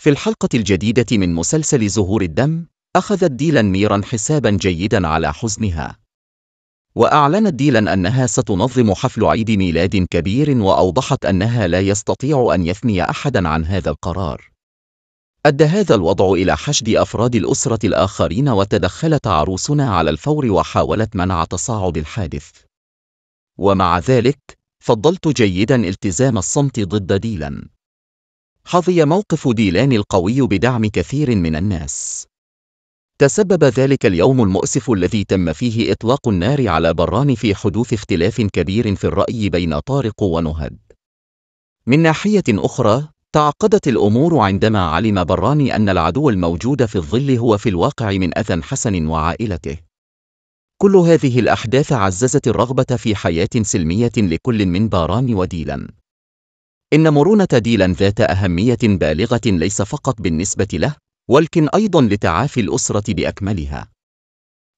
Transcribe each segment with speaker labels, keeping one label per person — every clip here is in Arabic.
Speaker 1: في الحلقة الجديدة من مسلسل زهور الدم، أخذت ديلان ميرا حسابا جيدا على حزنها. وأعلنت ديلان أنها ستنظم حفل عيد ميلاد كبير وأوضحت أنها لا يستطيع أن يثني أحدا عن هذا القرار. أدى هذا الوضع إلى حشد أفراد الأسرة الآخرين وتدخلت عروسنا على الفور وحاولت منع تصاعد الحادث. ومع ذلك، فضلت جيدا التزام الصمت ضد ديلان. حظي موقف ديلان القوي بدعم كثير من الناس تسبب ذلك اليوم المؤسف الذي تم فيه إطلاق النار على بران في حدوث اختلاف كبير في الرأي بين طارق ونهد من ناحية أخرى تعقدت الأمور عندما علم بران أن العدو الموجود في الظل هو في الواقع من أذى حسن وعائلته كل هذه الأحداث عززت الرغبة في حياة سلمية لكل من باران وديلان إن مرونة ديلان ذات أهمية بالغة ليس فقط بالنسبة له، ولكن أيضا لتعافي الأسرة بأكملها.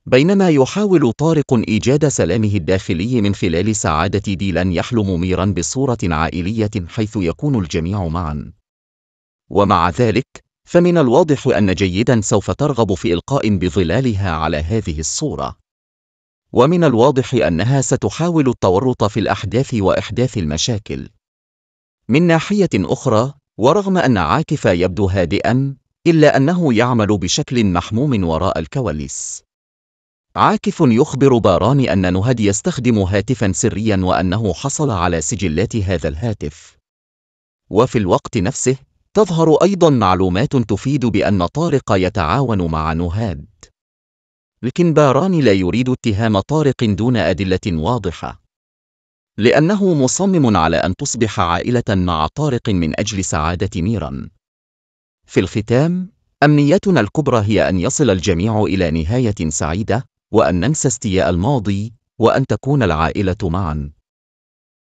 Speaker 1: بينما يحاول طارق إيجاد سلامه الداخلي من خلال سعادة ديلان يحلم ميرا بصورة عائلية حيث يكون الجميع معا. ومع ذلك، فمن الواضح أن جيدا سوف ترغب في إلقاء بظلالها على هذه الصورة. ومن الواضح أنها ستحاول التورط في الأحداث وإحداث المشاكل. من ناحية أخرى ورغم أن عاكف يبدو هادئا إلا أنه يعمل بشكل محموم وراء الكواليس عاكف يخبر باران أن نهد يستخدم هاتفا سريا وأنه حصل على سجلات هذا الهاتف وفي الوقت نفسه تظهر أيضا معلومات تفيد بأن طارق يتعاون مع نهاد لكن باران لا يريد اتهام طارق دون أدلة واضحة لأنه مصمم على أن تصبح عائلة مع طارق من أجل سعادة ميرا في الختام، أمنيتنا الكبرى هي أن يصل الجميع إلى نهاية سعيدة، وأن ننسى استياء الماضي، وأن تكون العائلة معًا.